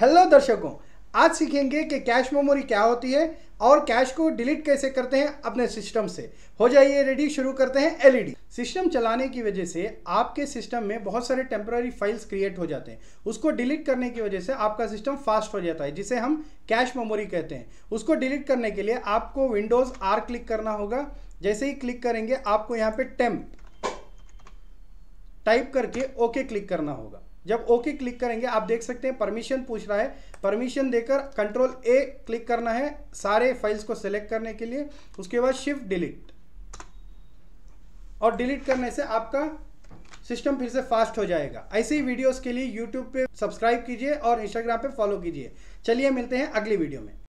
hello दर्शकों आज सीखेंगे कि कैश मेमोरी क्या होती है और कैश को डिलीट कैसे करते हैं अपने सिस्टम से हो जाइए रेडी शुरू करते हैं एलईडी सिस्टम e चलाने की वजह से आपके सिस्टम में बहुत सारे टेम्प्रेरी फाइल्स क्रिएट हो जाते हैं उसको डिलीट करने की वजह से आपका सिस्टम फास्ट हो जाता है जिसे हम कैश मेमोरी कहते हैं उसको डिलीट करने के लिए आपको विंडोज़ आर क्लिक करना होगा जैसे ही क्लिक करेंगे आपको यहाँ पे टेम्प टाइप करके ओके क्लिक करना होगा जब ओके क्लिक करेंगे आप देख सकते हैं परमिशन पूछ रहा है परमिशन देकर कंट्रोल ए क्लिक करना है सारे फाइल्स को सिलेक्ट करने के लिए उसके बाद शिफ्ट डिलीट और डिलीट करने से आपका सिस्टम फिर से फास्ट हो जाएगा ऐसे ही वीडियोस के लिए यूट्यूब पे सब्सक्राइब कीजिए और इंस्टाग्राम पे फॉलो कीजिए चलिए मिलते हैं अगली वीडियो में